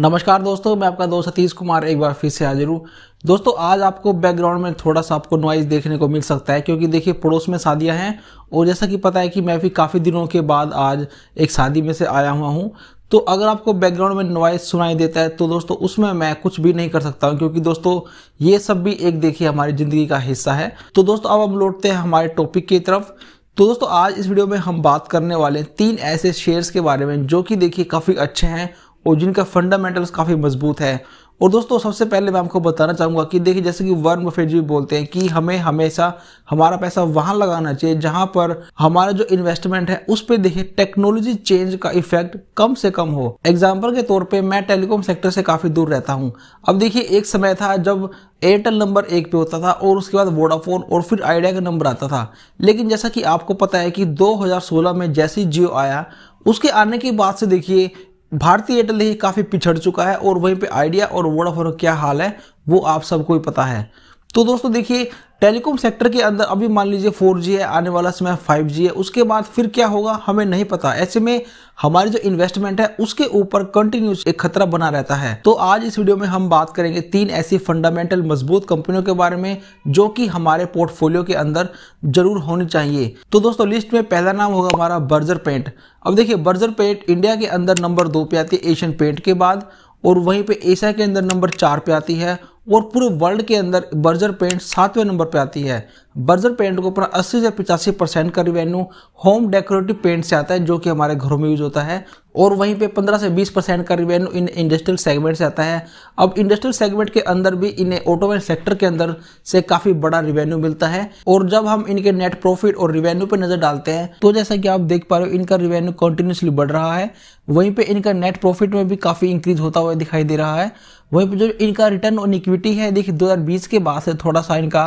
नमस्कार दोस्तों मैं आपका दोस्त सतीश कुमार एक बार फिर से हाजिर हूँ दोस्तों आज आपको बैकग्राउंड में थोड़ा सा आपको नॉइज़ देखने को मिल सकता है क्योंकि देखिए पड़ोस में शादियाँ हैं और जैसा कि पता है कि मैं भी काफ़ी दिनों के बाद आज एक शादी में से आया हुआ हूँ तो अगर आपको बैकग्राउंड में नॉइज़ सुनाई देता है तो दोस्तों उसमें मैं कुछ भी नहीं कर सकता हूँ क्योंकि दोस्तों ये सब भी एक देखिए हमारी ज़िंदगी का हिस्सा है तो दोस्तों अब हम लौटते हैं हमारे टॉपिक की तरफ तो दोस्तों आज इस वीडियो में हम बात करने वाले हैं तीन ऐसे शेयर्स के बारे में जो कि देखिए काफ़ी अच्छे हैं और जिनका फंडामेंटल्स काफ़ी मजबूत है और दोस्तों सबसे पहले मैं आपको बताना चाहूँगा कि देखिए जैसे कि वर्न बफेट जी बोलते हैं कि हमें हमेशा हमारा पैसा वहाँ लगाना चाहिए जहाँ पर हमारा जो इन्वेस्टमेंट है उस पर देखिए टेक्नोलॉजी चेंज का इफेक्ट कम से कम हो एग्जाम्पल के तौर पे मैं टेलीकॉम सेक्टर से काफ़ी दूर रहता हूँ अब देखिए एक समय था जब एयरटेल नंबर एक पे होता था और उसके बाद वोडाफोन और फिर आइडिया का नंबर आता था लेकिन जैसा कि आपको पता है कि 2016 में जैसे जियो आया उसके आने के बाद से देखिए भारतीय एयरटेल ही काफ़ी पिछड़ चुका है और वहीं पे आइडिया और वोडाफोन क्या हाल है वो आप सबको ही पता है तो दोस्तों देखिए टेलीकॉम सेक्टर के अंदर अभी मान लीजिए 4G है आने वाला समय 5G है उसके बाद फिर क्या होगा हमें नहीं पता ऐसे में हमारी जो इन्वेस्टमेंट है उसके ऊपर कंटिन्यूस एक खतरा बना रहता है तो आज इस वीडियो में हम बात करेंगे तीन ऐसी फंडामेंटल मजबूत कंपनियों के बारे में जो कि हमारे पोर्टफोलियो के अंदर जरूर होनी चाहिए तो दोस्तों लिस्ट में पहला नाम होगा हमारा बर्जर पेंट अब देखिए बर्जर पेंट इंडिया के अंदर नंबर दो पे आती है एशियन पेंट के बाद और वहीं पे एशिया के अंदर नंबर चार पे आती है और पूरे वर्ल्ड के अंदर बर्जर पेंट सातवें नंबर पर आती है बर्जर पेंट को अपना 80 से 85 परसेंट का रिवेन्यू होम डेकोरेटिव पेंट से आता है जो कि हमारे घरों में यूज होता है और वहीं पे 15 से 20 परसेंट का रिवेन्यू इन इंडस्ट्रियल सेगमेंट से आता है अब इंडस्ट्रियल सेगमेंट के अंदर भी इन्हें ऑटोमोबाइल सेक्टर के अंदर से काफ़ी बड़ा रिवेन्यू मिलता है और जब हम इनके नेट प्रॉफिट और रिवेन्यू पर नज़र डालते हैं तो जैसा कि आप देख पा रहे हो इनका रिवेन्यू कंटिन्यूसली बढ़ रहा है वहीं पर इनका नेट प्रॉफिट में भी काफ़ी इंक्रीज होता हुआ दिखाई दे रहा है वहीं पर जो इनका रिटर्न ऑन इक्विटी है देखिए 2020 के बाद से थोड़ा सा इनका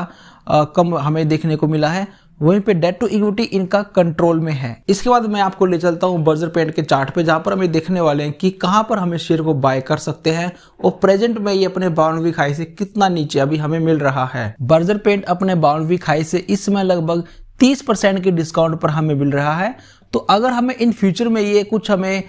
आ, कम हमें देखने को मिला है वहीं पे डेट टू इक्विटी इनका कंट्रोल में है इसके बाद मैं आपको ले चलता हूँ बर्जर पेंट के चार्ट पे जहां पर हमें देखने वाले हैं कि कहां पर हमें शेयर को बाय कर सकते हैं और प्रेजेंट में ये अपने बाउंड्री खाई से कितना नीचे अभी हमें मिल रहा है बर्जर पेंट अपने बाउंड्री खाई से इस समय लगभग तीस के डिस्काउंट पर हमें मिल रहा है तो अगर हमें इन फ्यूचर में ये कुछ हमें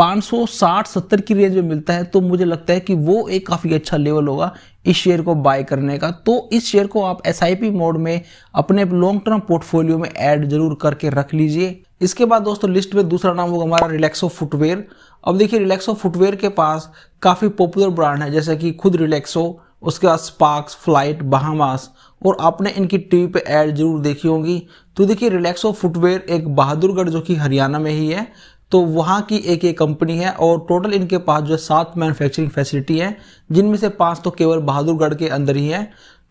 560-70 की रेंज में मिलता है तो मुझे लगता है कि वो एक काफ़ी अच्छा लेवल होगा इस शेयर को बाय करने का तो इस शेयर को आप एस मोड में अपने लॉन्ग टर्म पोर्टफोलियो में ऐड जरूर करके रख लीजिए इसके बाद दोस्तों लिस्ट में दूसरा नाम होगा हमारा रिलैक्सो फुटवेयर अब देखिए रिलैक्सो फुटवेयर के पास काफ़ी पॉपुलर ब्रांड है जैसे कि खुद रिलैक्सो उसके बाद स्पार्क्स फ्लाइट बहामास और आपने इनकी टीवी पे ऐड जरूर देखी होगी तो देखिए रिलैक्सो फुटवेयर एक बहादुरगढ़ जो कि हरियाणा में ही है तो वहाँ की एक एक कंपनी है और टोटल इनके पास जो सात मैन्युफैक्चरिंग फैसिलिटी है जिनमें से पांच तो केवल बहादुरगढ़ के अंदर ही है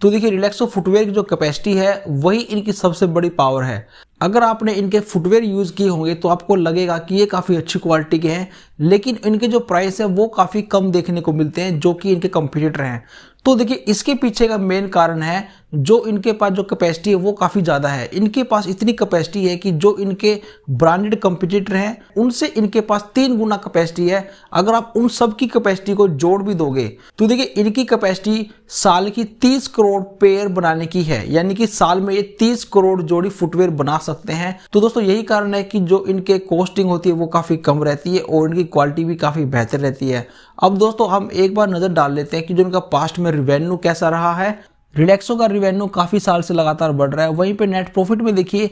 तो देखिए रिलैक्सो फुटवेयर की जो कैपेसिटी है वही इनकी सबसे बड़ी पावर है अगर आपने इनके फुटवेयर यूज़ किए होंगे तो आपको लगेगा कि ये काफ़ी अच्छी क्वालिटी के हैं लेकिन इनके जो प्राइस है वो काफ़ी कम देखने को मिलते हैं जो कि इनके कंपटीटर हैं तो देखिए इसके पीछे का मेन कारण है जो इनके पास जो कैपेसिटी है वो काफ़ी ज़्यादा है इनके पास इतनी कैपेसिटी है कि जो इनके ब्रांडेड कंपिटिटर हैं उनसे इनके पास तीन गुना कैपेसिटी है अगर आप उन सब की कैपेसिटी को जोड़ भी दोगे तो देखिए इनकी कैपेसिटी साल की तीस करोड़ पेयर बनाने की है यानी कि साल में ये तीस करोड़ जोड़ी फुटवेयर बना सकते हैं तो दोस्तों यही कारण है कि जो इनके कॉस्टिंग होती है वो काफ़ी कम रहती है और इनकी क्वालिटी भी काफ़ी बेहतर रहती है अब दोस्तों हम एक बार नज़र डाल लेते हैं कि जो इनका पास्ट में रिवेन्यू कैसा रहा है रिलैक्सो का रिवेन्यू काफ़ी साल से लगातार बढ़ रहा है वहीं पे नेट प्रॉफिट में देखिए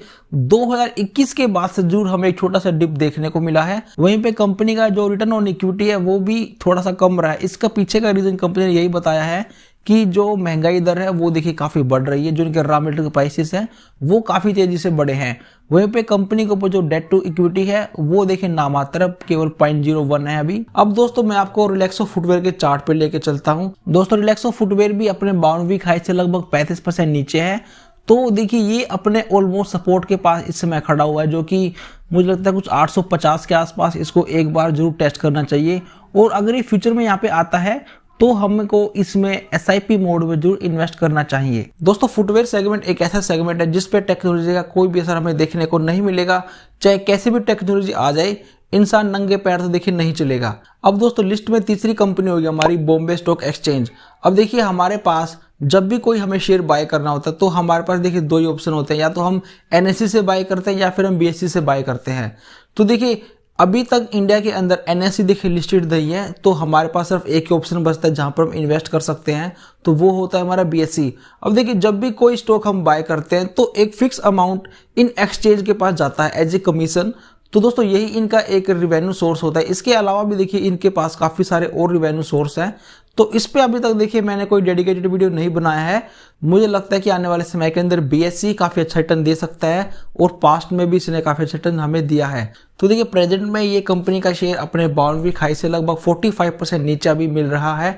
2021 के बाद से जरूर हमें एक छोटा सा डिप देखने को मिला है वहीं पे कंपनी का जो रिटर्न ऑन इक्विटी है वो भी थोड़ा सा कम रहा है इसका पीछे का रीजन कंपनी ने यही बताया है कि जो महंगाई दर है वो देखिए काफ़ी बढ़ रही है जो इनके रॉ मेटेरियल प्राइसेस हैं वो काफ़ी तेज़ी से बढ़े हैं वहीं पे कंपनी के ऊपर जो डेट टू इक्विटी है वो देखिए नामात्र केवल पॉइंट जीरो वन है अभी अब दोस्तों मैं आपको रिलैक्सो फुटवेयर के चार्ट पे लेके चलता हूँ दोस्तों रिलैक्सो फुटवेयर भी अपने बावन वीक हाई से लगभग पैंतीस परसेंट नीचे है तो देखिए ये अपने ऑलमोस्ट सपोर्ट के पास इस समय खड़ा हुआ है जो कि मुझे लगता है कुछ 850 के आसपास इसको एक बार जरूर टेस्ट करना चाहिए और अगर ये फ्यूचर में यहाँ पे आता है तो हमको इसमें एस मोड में जरूर इन्वेस्ट करना चाहिए दोस्तों फुटवेयर सेगमेंट एक ऐसा सेगमेंट है जिसपे टेक्नोलॉजी का कोई भी असर हमें देखने को नहीं मिलेगा चाहे कैसे भी टेक्नोलॉजी आ जाए इंसान नंगे पैर से देखिए नहीं चलेगा अब दोस्तों लिस्ट में तीसरी कंपनी होगी हमारी बॉम्बे स्टॉक एक्सचेंज अब देखिए हमारे पास जब भी कोई हमें शेयर बाय करना होता है तो हमारे पास देखिए दो ही ऑप्शन होते हैं या तो हम एन e से बाय करते हैं या फिर हम बी e से बाय करते हैं तो देखिए अभी तक इंडिया के अंदर एन एस सी देखिए लिस्टेड नहीं है तो हमारे पास सिर्फ एक ही ऑप्शन बचता है जहां पर हम इन्वेस्ट कर सकते हैं तो वो होता है हमारा बी अब देखिए जब भी कोई स्टॉक हम बाय करते हैं तो एक फिक्स अमाउंट इन एक्सचेंज के पास जाता है एज ए कमीशन तो दोस्तों यही इनका एक रिवेन्यू सोर्स होता है इसके अलावा भी देखिए इनके पास काफ़ी सारे और रिवेन्यू सोर्स हैं तो इस पे अभी तक देखिए मैंने कोई डेडिकेटेड वीडियो नहीं बनाया है मुझे लगता है कि आने वाले समय के अंदर बी e काफ़ी अच्छा रिटर्न दे सकता है और पास्ट में भी इसने काफ़ी अच्छा रिटर्न हमें दिया है तो देखिए प्रेजेंट में ये कंपनी का शेयर अपने बाउंड्री खाई से लगभग 45 परसेंट नीचे भी मिल रहा है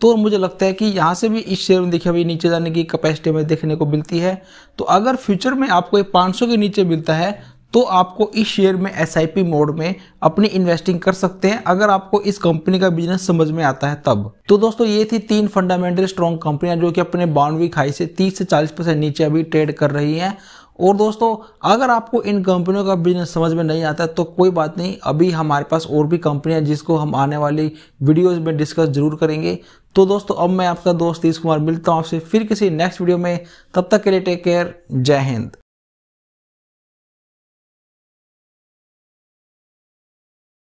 तो मुझे लगता है कि यहाँ से भी इस शेयर में देखिए अभी नीचे जाने की कैपेसिटी में देखने को मिलती है तो अगर फ्यूचर में आपको ये 500 के नीचे मिलता है तो आपको इस शेयर में एस मोड में अपनी इन्वेस्टिंग कर सकते हैं अगर आपको इस कंपनी का बिजनेस समझ में आता है तब तो दोस्तों ये थी तीन फंडामेंटल स्ट्रॉन्ग कंपनियां जो कि अपने बाउंड्री खाई से 30 से 40 परसेंट नीचे अभी ट्रेड कर रही हैं और दोस्तों अगर आपको इन कंपनियों का बिजनेस समझ में नहीं आता तो कोई बात नहीं अभी हमारे पास और भी कंपनियां जिसको हम आने वाली वीडियोज में डिस्कस जरूर करेंगे तो दोस्तों अब मैं आपका दोस्त तीस कुमार मिलता हूँ आपसे फिर किसी नेक्स्ट वीडियो में तब तक के लिए टेक केयर जय हिंद